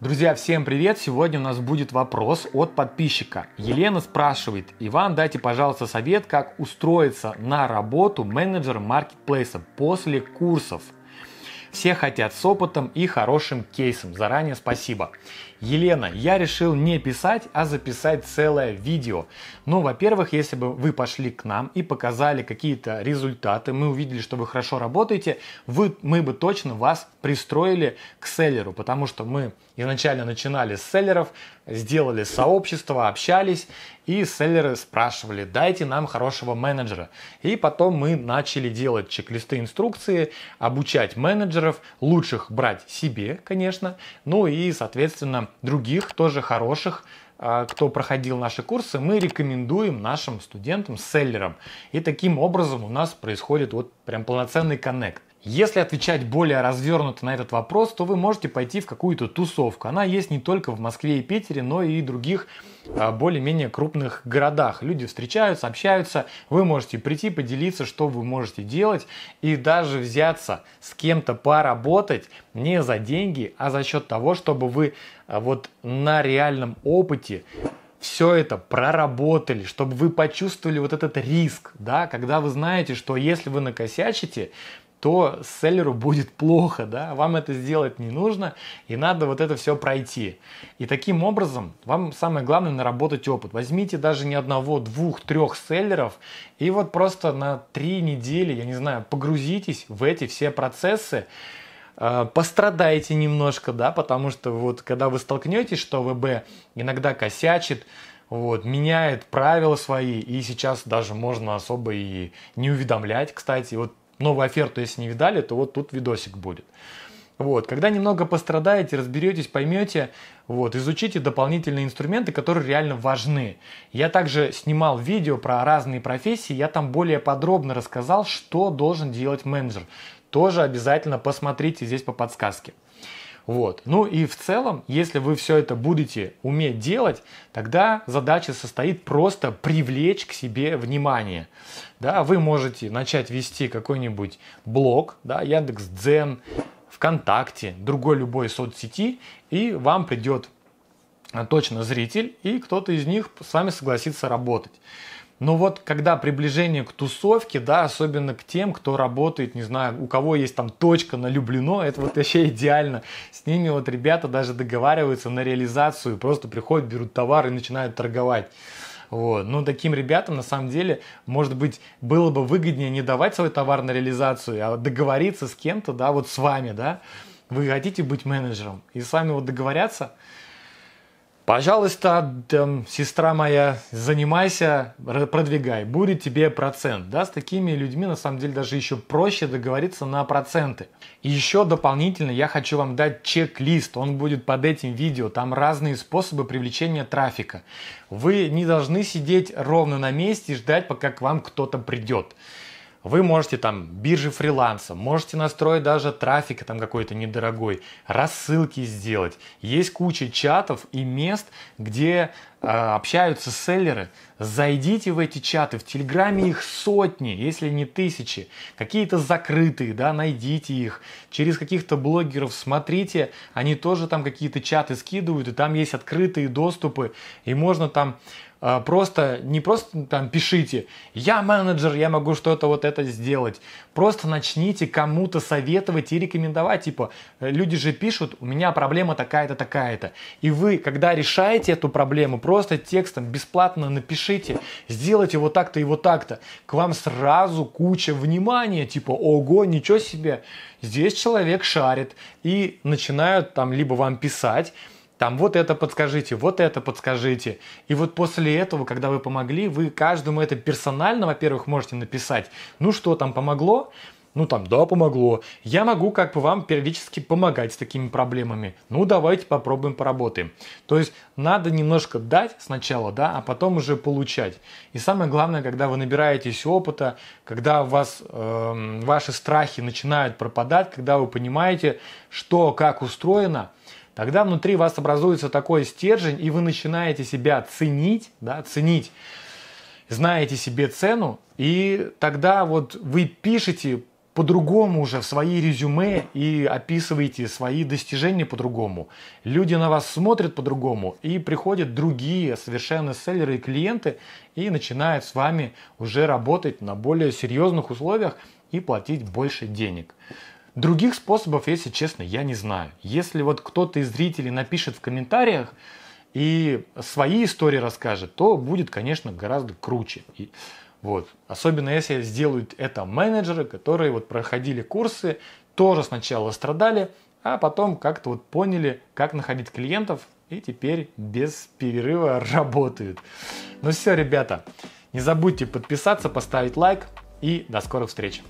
Друзья, всем привет! Сегодня у нас будет вопрос от подписчика. Елена спрашивает, Иван, дайте, пожалуйста, совет, как устроиться на работу менеджером маркетплейса после курсов. Все хотят с опытом и хорошим кейсом. Заранее спасибо. Елена, я решил не писать, а записать целое видео. Ну, во-первых, если бы вы пошли к нам и показали какие-то результаты, мы увидели, что вы хорошо работаете, вы, мы бы точно вас пристроили к селлеру, потому что мы изначально начинали с селлеров, сделали сообщество, общались, и селлеры спрашивали, дайте нам хорошего менеджера. И потом мы начали делать чек-листы инструкции, обучать менеджеров, лучших брать себе, конечно, ну и, соответственно, других тоже хороших а, кто проходил наши курсы, мы рекомендуем нашим студентам, селлерам. И таким образом у нас происходит вот прям полноценный коннект. Если отвечать более развернуто на этот вопрос, то вы можете пойти в какую-то тусовку. Она есть не только в Москве и Питере, но и в других а, более-менее крупных городах. Люди встречаются, общаются, вы можете прийти, поделиться, что вы можете делать, и даже взяться с кем-то поработать не за деньги, а за счет того, чтобы вы а, вот на реальном опыте все это проработали, чтобы вы почувствовали вот этот риск, да, когда вы знаете, что если вы накосячите, то селлеру будет плохо, да, вам это сделать не нужно, и надо вот это все пройти. И таким образом вам самое главное наработать опыт. Возьмите даже не одного, двух, трех селлеров, и вот просто на три недели, я не знаю, погрузитесь в эти все процессы, э, пострадайте немножко, да, потому что вот когда вы столкнетесь, что ВБ иногда косячит, вот, меняет правила свои, и сейчас даже можно особо и не уведомлять, кстати, вот новую оферту, если не видали, то вот тут видосик будет. Вот, когда немного пострадаете, разберетесь, поймете, вот, изучите дополнительные инструменты, которые реально важны. Я также снимал видео про разные профессии, я там более подробно рассказал, что должен делать менеджер. Тоже обязательно посмотрите здесь по подсказке. Вот. Ну и в целом, если вы все это будете уметь делать, тогда задача состоит просто привлечь к себе внимание. Да, вы можете начать вести какой-нибудь блог, да, Яндекс Дзен, ВКонтакте, другой любой соцсети, и вам придет точно зритель, и кто-то из них с вами согласится работать. Но ну вот когда приближение к тусовке, да, особенно к тем, кто работает, не знаю, у кого есть там точка на Люблено, это вот вообще идеально. С ними вот ребята даже договариваются на реализацию, просто приходят, берут товар и начинают торговать. Вот. Но ну, таким ребятам, на самом деле, может быть, было бы выгоднее не давать свой товар на реализацию, а договориться с кем-то, да, вот с вами, да. Вы хотите быть менеджером, и с вами вот договорятся – Пожалуйста, там, сестра моя, занимайся, продвигай, будет тебе процент. Да, с такими людьми на самом деле даже еще проще договориться на проценты. И еще дополнительно я хочу вам дать чек-лист, он будет под этим видео, там разные способы привлечения трафика. Вы не должны сидеть ровно на месте и ждать, пока к вам кто-то придет. Вы можете там биржи фриланса, можете настроить даже трафик там какой-то недорогой, рассылки сделать. Есть куча чатов и мест, где э, общаются селлеры. Зайдите в эти чаты, в Телеграме их сотни, если не тысячи. Какие-то закрытые, да, найдите их. Через каких-то блогеров смотрите, они тоже там какие-то чаты скидывают, и там есть открытые доступы, и можно там а, просто, не просто там пишите, я менеджер, я могу что-то вот это сделать. Просто начните кому-то советовать и рекомендовать, типа, «Э, люди же пишут, у меня проблема такая-то, такая-то. И вы, когда решаете эту проблему, просто текстом бесплатно напишите, сделайте вот так-то и вот так-то. К вам сразу куча внимания, типа, ого, ничего себе, здесь человек шарит. И начинают там либо вам писать, там вот это подскажите, вот это подскажите. И вот после этого, когда вы помогли, вы каждому это персонально, во-первых, можете написать, ну что там помогло, ну там, да, помогло. Я могу как бы вам периодически помогать с такими проблемами. Ну давайте попробуем поработаем. То есть надо немножко дать сначала, да, а потом уже получать. И самое главное, когда вы набираетесь опыта, когда у вас э, ваши страхи начинают пропадать, когда вы понимаете, что как устроено – когда внутри вас образуется такой стержень, и вы начинаете себя ценить, да, ценить, знаете себе цену, и тогда вот вы пишете по-другому уже в свои резюме и описываете свои достижения по-другому. Люди на вас смотрят по-другому, и приходят другие совершенно селлеры и клиенты, и начинают с вами уже работать на более серьезных условиях и платить больше денег. Других способов, если честно, я не знаю. Если вот кто-то из зрителей напишет в комментариях и свои истории расскажет, то будет, конечно, гораздо круче. И, вот. Особенно если сделают это менеджеры, которые вот проходили курсы, тоже сначала страдали, а потом как-то вот поняли, как находить клиентов, и теперь без перерыва работают. Ну все, ребята, не забудьте подписаться, поставить лайк и до скорых встреч.